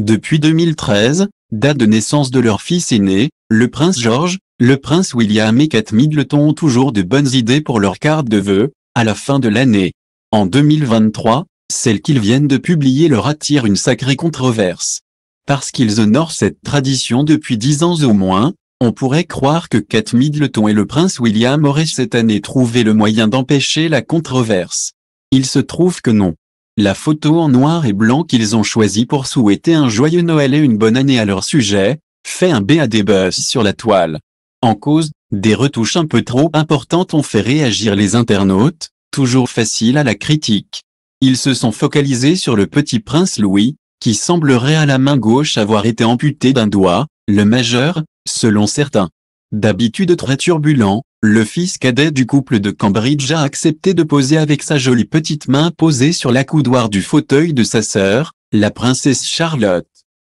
depuis 2013, date de naissance de leur fils aîné, le prince George, le prince William et Kate Middleton ont toujours de bonnes idées pour leur carte de vœux, à la fin de l'année. En 2023, celle qu'ils viennent de publier leur attire une sacrée controverse. Parce qu'ils honorent cette tradition depuis dix ans au moins, on pourrait croire que Kate Middleton et le prince William auraient cette année trouvé le moyen d'empêcher la controverse. Il se trouve que non la photo en noir et blanc qu'ils ont choisi pour souhaiter un joyeux Noël et une bonne année à leur sujet, fait un BAD buzz sur la toile. En cause, des retouches un peu trop importantes ont fait réagir les internautes, toujours faciles à la critique. Ils se sont focalisés sur le petit prince Louis, qui semblerait à la main gauche avoir été amputé d'un doigt, le majeur, selon certains. D'habitude très turbulent, le fils cadet du couple de Cambridge a accepté de poser avec sa jolie petite main posée sur l'accoudoir du fauteuil de sa sœur, la princesse Charlotte.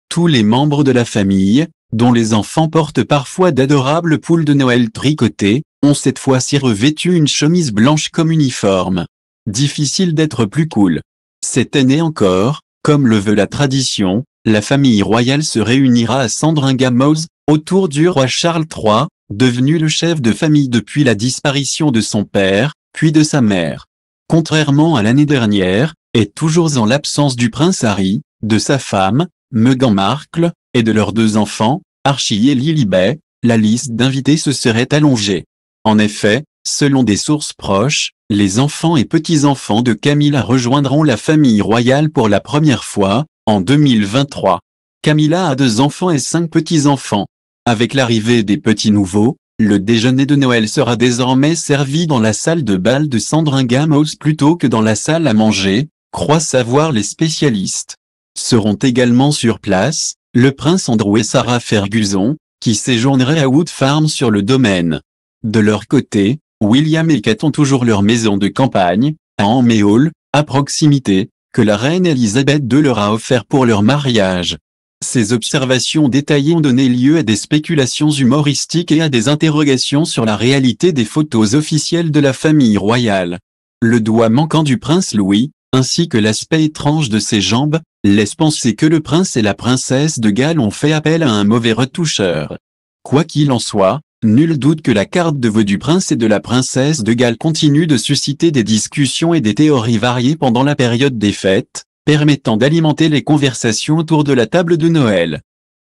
Tous les membres de la famille, dont les enfants portent parfois d'adorables poules de Noël tricotées, ont cette fois-ci revêtu une chemise blanche comme uniforme. Difficile d'être plus cool. Cette année encore, comme le veut la tradition, la famille royale se réunira à Sandringham House, autour du roi Charles III, devenu le chef de famille depuis la disparition de son père, puis de sa mère. Contrairement à l'année dernière, et toujours en l'absence du prince Harry, de sa femme, Meghan Markle, et de leurs deux enfants, Archie et Lilibet. Bay, la liste d'invités se serait allongée. En effet, selon des sources proches, les enfants et petits-enfants de Camilla rejoindront la famille royale pour la première fois, en 2023. Camilla a deux enfants et cinq petits-enfants. Avec l'arrivée des petits nouveaux, le déjeuner de Noël sera désormais servi dans la salle de bal de Sandringham House plutôt que dans la salle à manger, croient savoir les spécialistes. Seront également sur place, le prince Andrew et Sarah Ferguson, qui séjourneraient à Wood Farm sur le domaine. De leur côté, William et Kate ont toujours leur maison de campagne, à Hall, à proximité, que la reine Elisabeth II leur a offert pour leur mariage. Ces observations détaillées ont donné lieu à des spéculations humoristiques et à des interrogations sur la réalité des photos officielles de la famille royale. Le doigt manquant du prince Louis, ainsi que l'aspect étrange de ses jambes, laissent penser que le prince et la princesse de Galles ont fait appel à un mauvais retoucheur. Quoi qu'il en soit, nul doute que la carte de vœux du prince et de la princesse de Galles continue de susciter des discussions et des théories variées pendant la période des fêtes, permettant d'alimenter les conversations autour de la table de Noël.